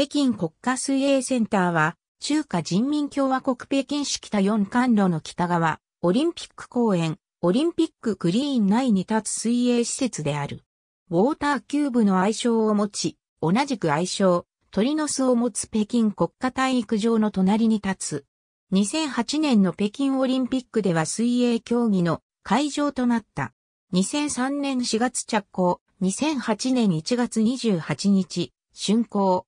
北京国家水泳センターは、中華人民共和国北京市北4環路の北側、オリンピック公園、オリンピックグリーン内に立つ水泳施設である。ウォーターキューブの愛称を持ち、同じく愛称、鳥の巣を持つ北京国家体育場の隣に立つ。2008年の北京オリンピックでは水泳競技の会場となった。2003年4月着工、2008年1月28日、竣工。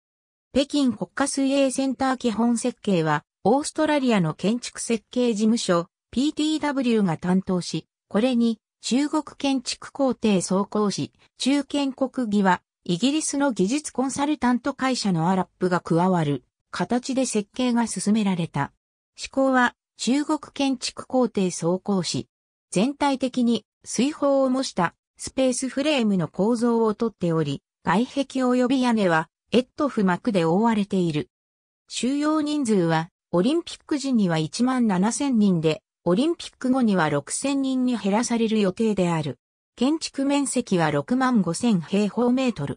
北京国家水泳センター基本設計は、オーストラリアの建築設計事務所 PTW が担当し、これに中国建築工程総工士、中堅国技は、イギリスの技術コンサルタント会社のアラップが加わる形で設計が進められた。施工は中国建築工程総工士。全体的に水泡を模したスペースフレームの構造をとっており、外壁及び屋根はエットフ膜で覆われている。収容人数は、オリンピック時には1万7000人で、オリンピック後には6000人に減らされる予定である。建築面積は6万5000平方メートル。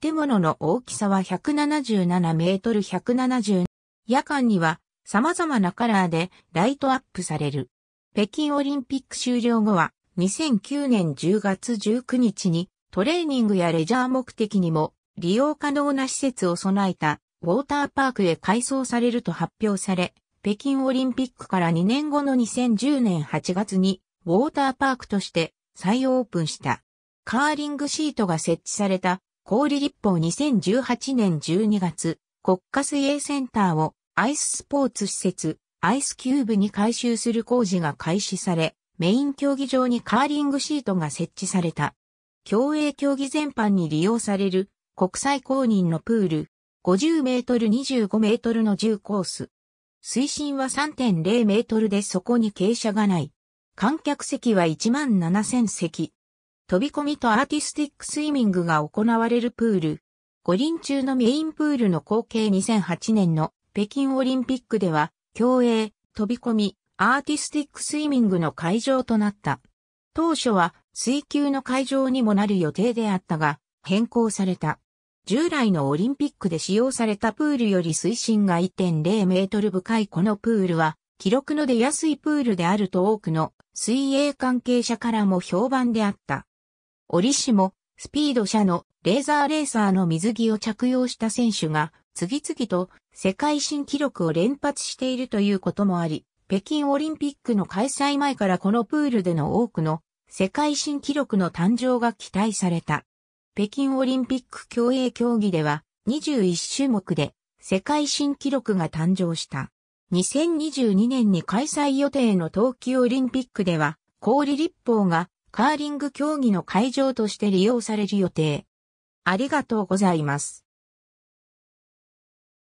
建物の大きさは177メートル170。夜間には様々なカラーでライトアップされる。北京オリンピック終了後は2009年10月19日にトレーニングやレジャー目的にも利用可能な施設を備えたウォーターパークへ改装されると発表され、北京オリンピックから2年後の2010年8月にウォーターパークとして再オープンした。カーリングシートが設置された氷立法2018年12月、国家水泳センターをアイススポーツ施設、アイスキューブに改修する工事が開始され、メイン競技場にカーリングシートが設置された。競泳競技全般に利用される国際公認のプール、50メートル25メートルの重コース。水深は3.0メートルでそこに傾斜がない。観客席は1万7000席。飛び込みとアーティスティックスイミングが行われるプール。五輪中のメインプールの後継2008年の北京オリンピックでは、競泳、飛び込み、アーティスティックスイミングの会場となった。当初は水球の会場にもなる予定であったが、変更された。従来のオリンピックで使用されたプールより水深が1.0メートル深いこのプールは、記録の出やすいプールであると多くの水泳関係者からも評判であった。折しも、スピード社のレーザーレーサーの水着を着用した選手が、次々と世界新記録を連発しているということもあり、北京オリンピックの開催前からこのプールでの多くの世界新記録の誕生が期待された。北京オリンピック競泳競技では21種目で世界新記録が誕生した。2022年に開催予定の冬季オリンピックでは、氷立法がカーリング競技の会場として利用される予定。ありがとうございます。